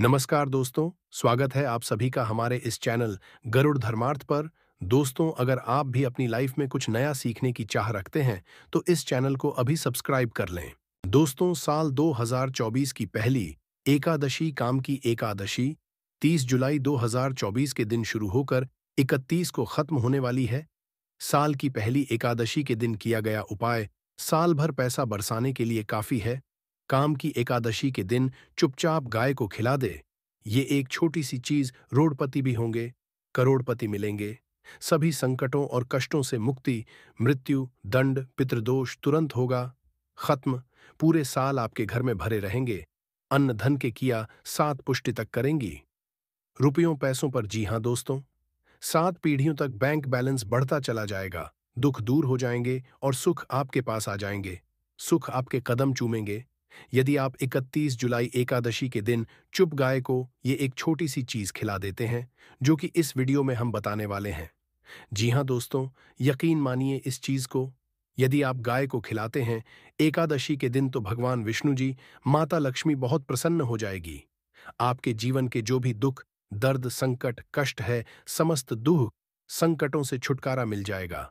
नमस्कार दोस्तों स्वागत है आप सभी का हमारे इस चैनल गरुड़ धर्मार्थ पर दोस्तों अगर आप भी अपनी लाइफ में कुछ नया सीखने की चाह रखते हैं तो इस चैनल को अभी सब्सक्राइब कर लें दोस्तों साल 2024 की पहली एकादशी काम की एकादशी 30 जुलाई 2024 के दिन शुरू होकर 31 को खत्म होने वाली है साल की पहली एकादशी के दिन किया गया उपाय साल भर पैसा बरसाने के लिए काफी है काम की एकादशी के दिन चुपचाप गाय को खिला दे ये एक छोटी सी चीज रोडपति भी होंगे करोड़पति मिलेंगे सभी संकटों और कष्टों से मुक्ति मृत्यु दंड पितृदोष तुरंत होगा खत्म पूरे साल आपके घर में भरे रहेंगे अन्न धन के किया सात पुष्टि तक करेंगी रुपयों पैसों पर जी हां दोस्तों सात पीढ़ियों तक बैंक बैलेंस बढ़ता चला जाएगा दुख दूर हो जाएंगे और सुख आपके पास आ जाएंगे सुख आपके कदम चूमेंगे यदि आप 31 जुलाई एकादशी के दिन चुप गाय को ये एक छोटी सी चीज खिला देते हैं जो कि इस वीडियो में हम बताने वाले हैं जी हाँ दोस्तों यकीन मानिए इस चीज को यदि आप गाय को खिलाते हैं एकादशी के दिन तो भगवान विष्णु जी माता लक्ष्मी बहुत प्रसन्न हो जाएगी आपके जीवन के जो भी दुख दर्द संकट कष्ट है समस्त दुह संकटों से छुटकारा मिल जाएगा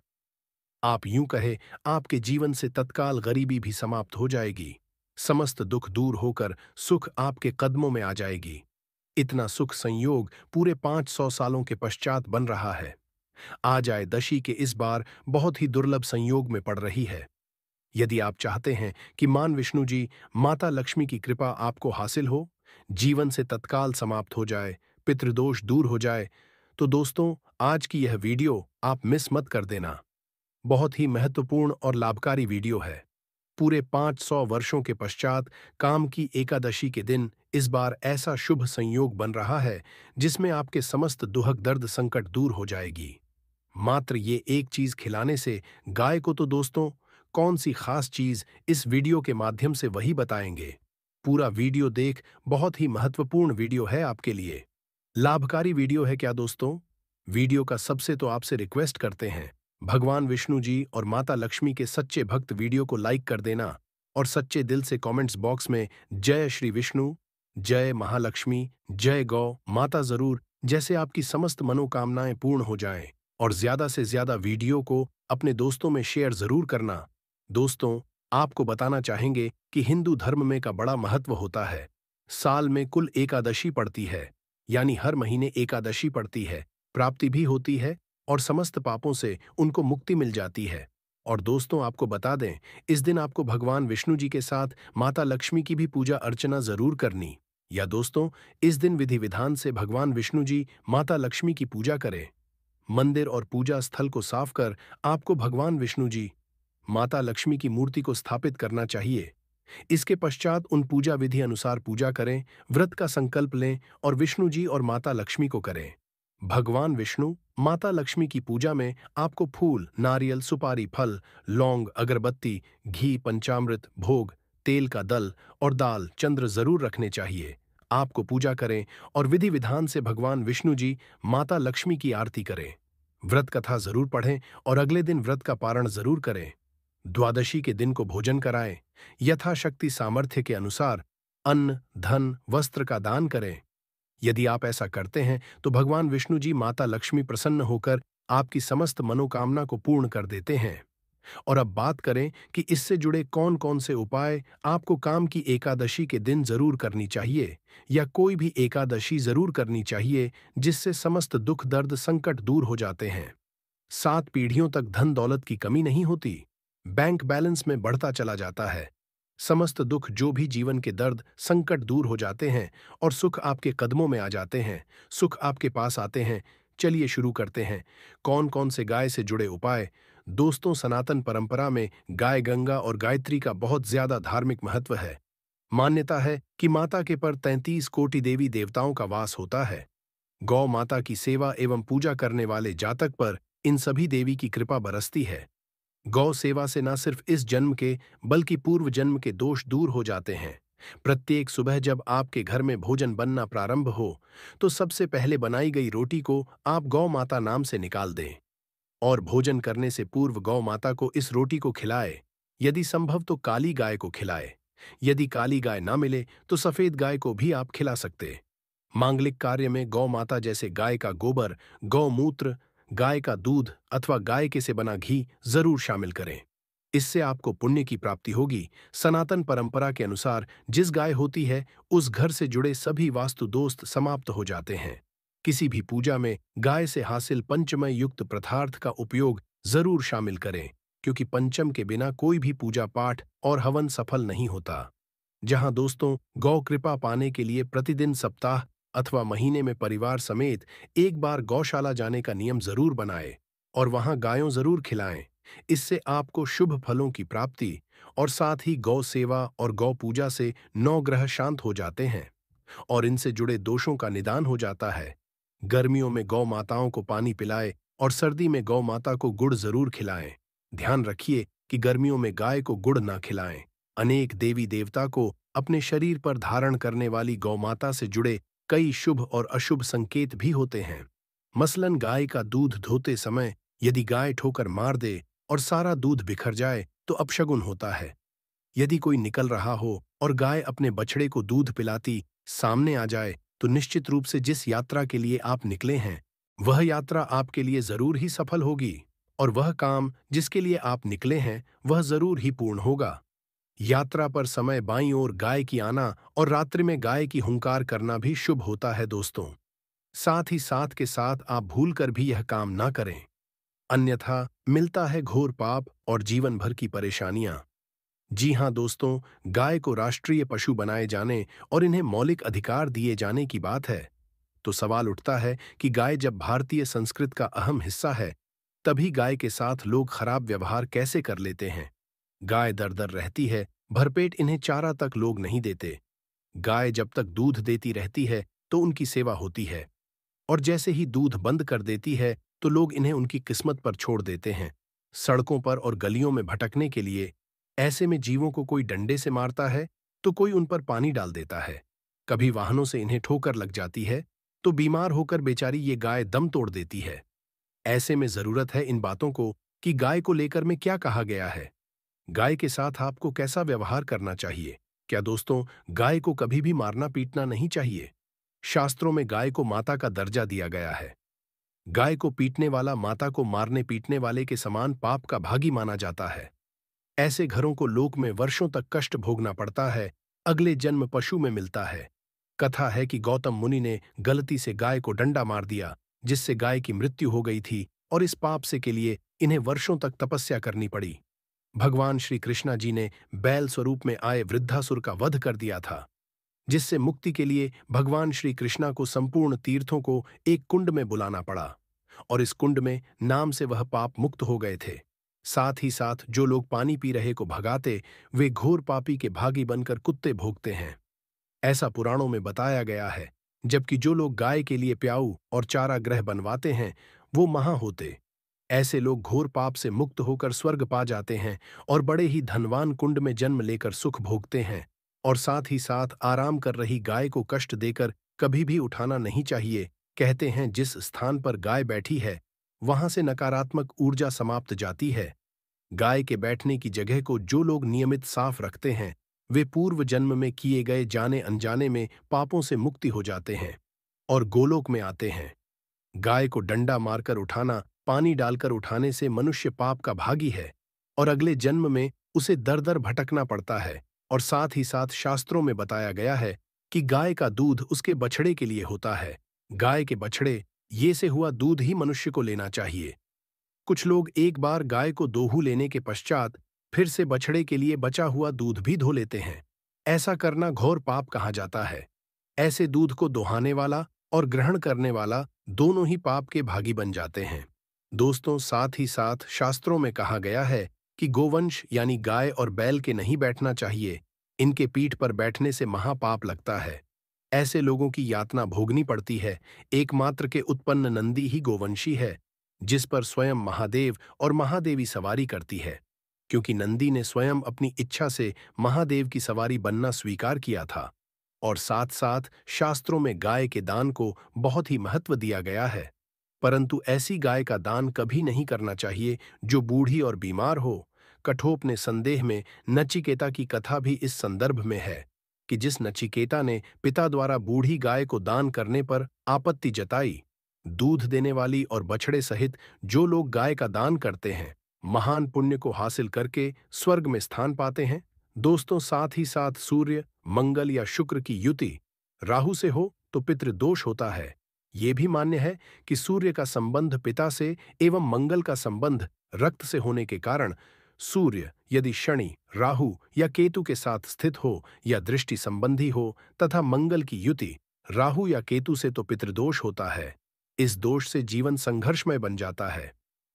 आप यूं कहे आपके जीवन से तत्काल गरीबी भी समाप्त हो जाएगी समस्त दुख दूर होकर सुख आपके कदमों में आ जाएगी इतना सुख संयोग पूरे पांच सौ सालों के पश्चात बन रहा है आ जाए दशी के इस बार बहुत ही दुर्लभ संयोग में पड़ रही है यदि आप चाहते हैं कि मान विष्णु जी माता लक्ष्मी की कृपा आपको हासिल हो जीवन से तत्काल समाप्त हो जाए पितृदोष दूर हो जाए तो दोस्तों आज की यह वीडियो आप मिस मत कर देना बहुत ही महत्वपूर्ण और लाभकारी वीडियो है पूरे 500 वर्षों के पश्चात काम की एकादशी के दिन इस बार ऐसा शुभ संयोग बन रहा है जिसमें आपके समस्त दुहक दर्द संकट दूर हो जाएगी मात्र ये एक चीज खिलाने से गाय को तो दोस्तों कौन सी खास चीज इस वीडियो के माध्यम से वही बताएंगे पूरा वीडियो देख बहुत ही महत्वपूर्ण वीडियो है आपके लिए लाभकारी वीडियो है क्या दोस्तों वीडियो का सबसे तो आपसे रिक्वेस्ट करते हैं भगवान विष्णु जी और माता लक्ष्मी के सच्चे भक्त वीडियो को लाइक कर देना और सच्चे दिल से कमेंट्स बॉक्स में जय श्री विष्णु जय महालक्ष्मी जय गौ माता जरूर जैसे आपकी समस्त मनोकामनाएं पूर्ण हो जाएं और ज्यादा से ज्यादा वीडियो को अपने दोस्तों में शेयर जरूर करना दोस्तों आपको बताना चाहेंगे कि हिंदू धर्म में का बड़ा महत्व होता है साल में कुल एकादशी पड़ती है यानी हर महीने एकादशी पड़ती है प्राप्ति भी होती है और समस्त पापों से उनको मुक्ति मिल जाती है और दोस्तों आपको बता दें इस दिन आपको भगवान विष्णु जी के साथ माता लक्ष्मी की भी पूजा अर्चना जरूर करनी या दोस्तों इस दिन विधि विधान से भगवान विष्णु जी माता लक्ष्मी की पूजा करें मंदिर और पूजा स्थल को साफ कर आपको भगवान विष्णु जी माता लक्ष्मी की मूर्ति को स्थापित करना चाहिए इसके पश्चात उन पूजा विधि अनुसार पूजा करें व्रत का संकल्प लें और विष्णु जी और माता लक्ष्मी को करें भगवान विष्णु माता लक्ष्मी की पूजा में आपको फूल नारियल सुपारी फल लौंग अगरबत्ती घी पंचामृत भोग तेल का दल और दाल चंद्र जरूर रखने चाहिए आपको पूजा करें और विधि विधान से भगवान विष्णु जी माता लक्ष्मी की आरती करें व्रत कथा जरूर पढ़ें और अगले दिन व्रत का पारण जरूर करें द्वादशी के दिन को भोजन कराएं यथाशक्ति सामर्थ्य के अनुसार अन्न धन वस्त्र का दान करें यदि आप ऐसा करते हैं तो भगवान विष्णु जी माता लक्ष्मी प्रसन्न होकर आपकी समस्त मनोकामना को पूर्ण कर देते हैं और अब बात करें कि इससे जुड़े कौन कौन से उपाय आपको काम की एकादशी के दिन जरूर करनी चाहिए या कोई भी एकादशी जरूर करनी चाहिए जिससे समस्त दुख दर्द संकट दूर हो जाते हैं सात पीढ़ियों तक धन दौलत की कमी नहीं होती बैंक बैलेंस में बढ़ता चला जाता है समस्त दुख जो भी जीवन के दर्द संकट दूर हो जाते हैं और सुख आपके कदमों में आ जाते हैं सुख आपके पास आते हैं चलिए शुरू करते हैं कौन कौन से गाय से जुड़े उपाय दोस्तों सनातन परंपरा में गाय गंगा और गायत्री का बहुत ज्यादा धार्मिक महत्व है मान्यता है कि माता के पर तैंतीस कोटि देवी देवताओं का वास होता है गौ माता की सेवा एवं पूजा करने वाले जातक पर इन सभी देवी की कृपा बरसती है गौ सेवा से न सिर्फ इस जन्म के बल्कि पूर्व जन्म के दोष दूर हो जाते हैं प्रत्येक सुबह जब आपके घर में भोजन बनना प्रारंभ हो तो सबसे पहले बनाई गई रोटी को आप गौ माता नाम से निकाल दें और भोजन करने से पूर्व गौ माता को इस रोटी को खिलाए यदि संभव तो काली गाय को खिलाए यदि काली गाय ना मिले तो सफेद गाय को भी आप खिला सकते मांगलिक कार्य में गौ माता जैसे गाय का गोबर गौमूत्र गाय का दूध अथवा गाय के से बना घी जरूर शामिल करें इससे आपको पुण्य की प्राप्ति होगी सनातन परंपरा के अनुसार जिस गाय होती है उस घर से जुड़े सभी वास्तु दोस्त समाप्त हो जाते हैं किसी भी पूजा में गाय से हासिल पंचमय युक्त प्रथार्थ का उपयोग जरूर शामिल करें क्योंकि पंचम के बिना कोई भी पूजा पाठ और हवन सफल नहीं होता जहां दोस्तों गौ कृपा पाने के लिए प्रतिदिन सप्ताह अथवा महीने में परिवार समेत एक बार गौशाला जाने का नियम जरूर बनाए और वहां गायों जरूर खिलाएं इससे आपको शुभ फलों की प्राप्ति और साथ ही गौ सेवा और गौ पूजा से नौ ग्रह शांत हो जाते हैं और इनसे जुड़े दोषों का निदान हो जाता है गर्मियों में गौ माताओं को पानी पिलाएं और सर्दी में गौ माता को गुड़ जरूर खिलाएं ध्यान रखिए कि गर्मियों में गाय को गुड़ ना खिलाएं अनेक देवी देवता को अपने शरीर पर धारण करने वाली गौ माता से जुड़े कई शुभ और अशुभ संकेत भी होते हैं मसलन गाय का दूध धोते समय यदि गाय ठोकर मार दे और सारा दूध बिखर जाए तो अपशगुन होता है यदि कोई निकल रहा हो और गाय अपने बछड़े को दूध पिलाती सामने आ जाए तो निश्चित रूप से जिस यात्रा के लिए आप निकले हैं वह यात्रा आपके लिए जरूर ही सफल होगी और वह काम जिसके लिए आप निकले हैं वह जरूर ही पूर्ण होगा यात्रा पर समय बाई ओर गाय की आना और रात्रि में गाय की हुंकार करना भी शुभ होता है दोस्तों साथ ही साथ के साथ आप भूलकर भी यह काम ना करें अन्यथा मिलता है घोर पाप और जीवन भर की परेशानियां जी हां दोस्तों गाय को राष्ट्रीय पशु बनाए जाने और इन्हें मौलिक अधिकार दिए जाने की बात है तो सवाल उठता है कि गाय जब भारतीय संस्कृत का अहम हिस्सा है तभी गाय के साथ लोग खराब व्यवहार कैसे कर लेते हैं गाय दर दर रहती है भरपेट इन्हें चारा तक लोग नहीं देते गाय जब तक दूध देती रहती है तो उनकी सेवा होती है और जैसे ही दूध बंद कर देती है तो लोग इन्हें उनकी किस्मत पर छोड़ देते हैं सड़कों पर और गलियों में भटकने के लिए ऐसे में जीवों को कोई डंडे से मारता है तो कोई उन पर पानी डाल देता है कभी वाहनों से इन्हें ठोकर लग जाती है तो बीमार होकर बेचारी ये गाय दम तोड़ देती है ऐसे में जरूरत है इन बातों को कि गाय को लेकर में क्या कहा गया है गाय के साथ आपको कैसा व्यवहार करना चाहिए क्या दोस्तों गाय को कभी भी मारना पीटना नहीं चाहिए शास्त्रों में गाय को माता का दर्जा दिया गया है गाय को पीटने वाला माता को मारने पीटने वाले के समान पाप का भागी माना जाता है ऐसे घरों को लोक में वर्षों तक कष्ट भोगना पड़ता है अगले जन्म पशु में मिलता है कथा है कि गौतम मुनि ने गलती से गाय को डंडा मार दिया जिससे गाय की मृत्यु हो गई थी और इस पाप से के लिए इन्हें वर्षों तक तपस्या करनी पड़ी भगवान श्री कृष्णा जी ने बैल स्वरूप में आए वृद्धासुर का वध कर दिया था जिससे मुक्ति के लिए भगवान श्री कृष्णा को संपूर्ण तीर्थों को एक कुंड में बुलाना पड़ा और इस कुंड में नाम से वह पाप मुक्त हो गए थे साथ ही साथ जो लोग पानी पी रहे को भगाते वे घोर पापी के भागी बनकर कुत्ते भोगते हैं ऐसा पुराणों में बताया गया है जबकि जो लोग गाय के लिए प्याऊ और चारा ग्रह बनवाते हैं वो महा होते ऐसे लोग घोर पाप से मुक्त होकर स्वर्ग पा जाते हैं और बड़े ही धनवान कुंड में जन्म लेकर सुख भोगते हैं और साथ ही साथ आराम कर रही गाय को कष्ट देकर कभी भी उठाना नहीं चाहिए कहते हैं जिस स्थान पर गाय बैठी है वहां से नकारात्मक ऊर्जा समाप्त जाती है गाय के बैठने की जगह को जो लोग नियमित साफ रखते हैं वे पूर्व जन्म में किए गए जाने अनजाने में पापों से मुक्ति हो जाते हैं और गोलोक में आते हैं गाय को डंडा मारकर उठाना पानी डालकर उठाने से मनुष्य पाप का भागी है और अगले जन्म में उसे दर दर भटकना पड़ता है और साथ ही साथ शास्त्रों में बताया गया है कि गाय का दूध उसके बछड़े के लिए होता है गाय के बछड़े ये से हुआ दूध ही मनुष्य को लेना चाहिए कुछ लोग एक बार गाय को दोहू लेने के पश्चात फिर से बछड़े के लिए बचा हुआ दूध भी धो लेते हैं ऐसा करना घोर पाप कहा जाता है ऐसे दूध को दोहाने वाला और ग्रहण करने वाला दोनों ही पाप के भागी बन जाते हैं दोस्तों साथ ही साथ शास्त्रों में कहा गया है कि गोवंश यानी गाय और बैल के नहीं बैठना चाहिए इनके पीठ पर बैठने से महापाप लगता है ऐसे लोगों की यातना भोगनी पड़ती है एकमात्र के उत्पन्न नंदी ही गोवंशी है जिस पर स्वयं महादेव और महादेवी सवारी करती है क्योंकि नंदी ने स्वयं अपनी इच्छा से महादेव की सवारी बनना स्वीकार किया था और साथ साथ शास्त्रों में गाय के दान को बहुत ही महत्व दिया गया है परंतु ऐसी गाय का दान कभी नहीं करना चाहिए जो बूढ़ी और बीमार हो कठोप ने संदेह में नचिकेता की कथा भी इस संदर्भ में है कि जिस नचिकेता ने पिता द्वारा बूढ़ी गाय को दान करने पर आपत्ति जताई दूध देने वाली और बछड़े सहित जो लोग गाय का दान करते हैं महान पुण्य को हासिल करके स्वर्ग में स्थान पाते हैं दोस्तों साथ ही साथ सूर्य मंगल या शुक्र की युति राहु से हो तो पितृदोष होता है ये भी मान्य है कि सूर्य का संबंध पिता से एवं मंगल का संबंध रक्त से होने के कारण सूर्य यदि शनि राहु या केतु के साथ स्थित हो या दृष्टि संबंधी हो तथा मंगल की युति राहु या केतु से तो पितृदोष होता है इस दोष से जीवन संघर्षमय बन जाता है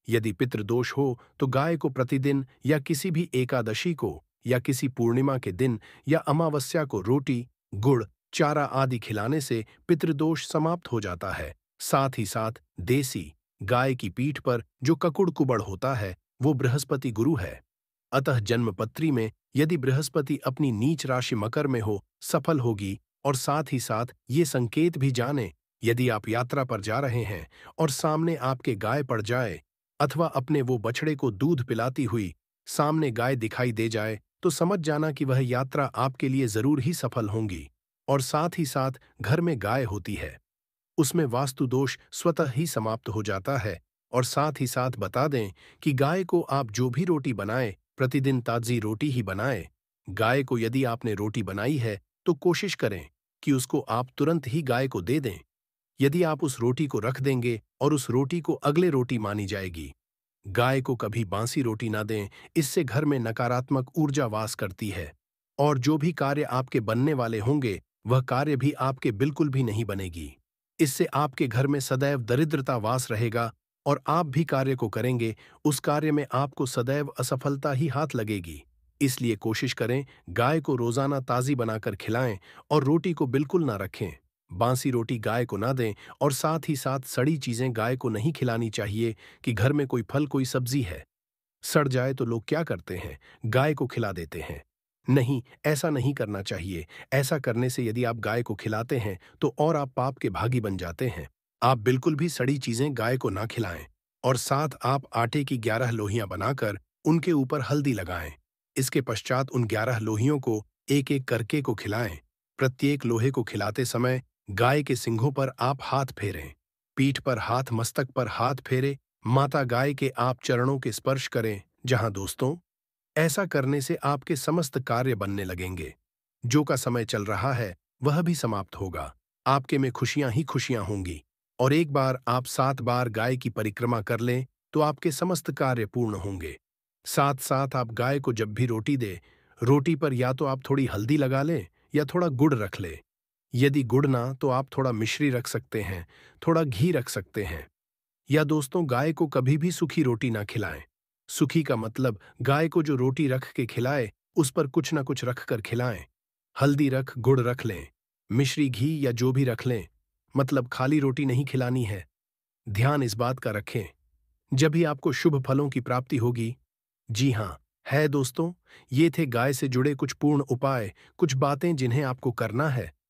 यदि पितृदोष हो तो गाय को प्रतिदिन या किसी भी एकादशी को या किसी पूर्णिमा के दिन या अमावस्या को रोटी गुड़ चारा आदि खिलाने से पितृदोष समाप्त हो जाता है साथ ही साथ देसी गाय की पीठ पर जो ककुड़ कुबड़ होता है वो बृहस्पति गुरु है अतः जन्मपत्री में यदि बृहस्पति अपनी नीच राशि मकर में हो सफल होगी और साथ ही साथ ये संकेत भी जाने यदि आप यात्रा पर जा रहे हैं और सामने आपके गाय पड़ जाए अथवा अपने वो बछड़े को दूध पिलाती हुई सामने गाय दिखाई दे जाए तो समझ जाना कि वह यात्रा आपके लिए जरूर ही सफल होंगी और साथ ही साथ घर में गाय होती है उसमें वास्तु दोष स्वतः ही समाप्त हो जाता है और साथ ही साथ बता दें कि गाय को आप जो भी रोटी बनाए प्रतिदिन ताजी रोटी ही बनाए गाय को यदि आपने रोटी बनाई है तो कोशिश करें कि उसको आप तुरंत ही गाय को दे दें यदि आप उस रोटी को रख देंगे और उस रोटी को अगले रोटी मानी जाएगी गाय को कभी बांसी रोटी ना दें इससे घर में नकारात्मक ऊर्जा वास करती है और जो भी कार्य आपके बनने वाले होंगे वह कार्य भी आपके बिल्कुल भी नहीं बनेगी इससे आपके घर में सदैव दरिद्रता वास रहेगा और आप भी कार्य को करेंगे उस कार्य में आपको सदैव असफलता ही हाथ लगेगी इसलिए कोशिश करें गाय को रोजाना ताज़ी बनाकर खिलाएं और रोटी को बिल्कुल ना रखें बांसी रोटी गाय को ना दें और साथ ही साथ सड़ी चीजें गाय को नहीं खिलानी चाहिए कि घर में कोई फल कोई सब्जी है सड़ जाए तो लोग क्या करते हैं गाय को खिला देते हैं नहीं ऐसा नहीं करना चाहिए ऐसा करने से यदि आप गाय को खिलाते हैं तो और आप पाप के भागी बन जाते हैं आप बिल्कुल भी सड़ी चीजें गाय को ना खिलाएं और साथ आप आटे की ग्यारह लोहियां बनाकर उनके ऊपर हल्दी लगाएं इसके पश्चात उन ग्यारह लोहियों को एक एक करके को खिलाएं प्रत्येक लोहे को खिलाते समय गाय के सिंघों पर आप हाथ फेरें पीठ पर हाथ मस्तक पर हाथ फेरे माता गाय के आप चरणों के स्पर्श करें जहां दोस्तों ऐसा करने से आपके समस्त कार्य बनने लगेंगे जो का समय चल रहा है वह भी समाप्त होगा आपके में खुशियां ही खुशियां होंगी और एक बार आप सात बार गाय की परिक्रमा कर लें तो आपके समस्त कार्य पूर्ण होंगे साथ साथ आप गाय को जब भी रोटी दे रोटी पर या तो आप थोड़ी हल्दी लगा लें या थोड़ा गुड़ रख लें यदि गुड़ ना तो आप थोड़ा मिश्री रख सकते हैं थोड़ा घी रख सकते हैं या दोस्तों गाय को कभी भी सूखी रोटी ना खिलाएं सुखी का मतलब गाय को जो रोटी रख के खिलाए उस पर कुछ ना कुछ रख कर खिलाएं हल्दी रख गुड़ रख लें मिश्री घी या जो भी रख लें मतलब खाली रोटी नहीं खिलानी है ध्यान इस बात का रखें जब भी आपको शुभ फलों की प्राप्ति होगी जी हाँ है दोस्तों ये थे गाय से जुड़े कुछ पूर्ण उपाय कुछ बातें जिन्हें आपको करना है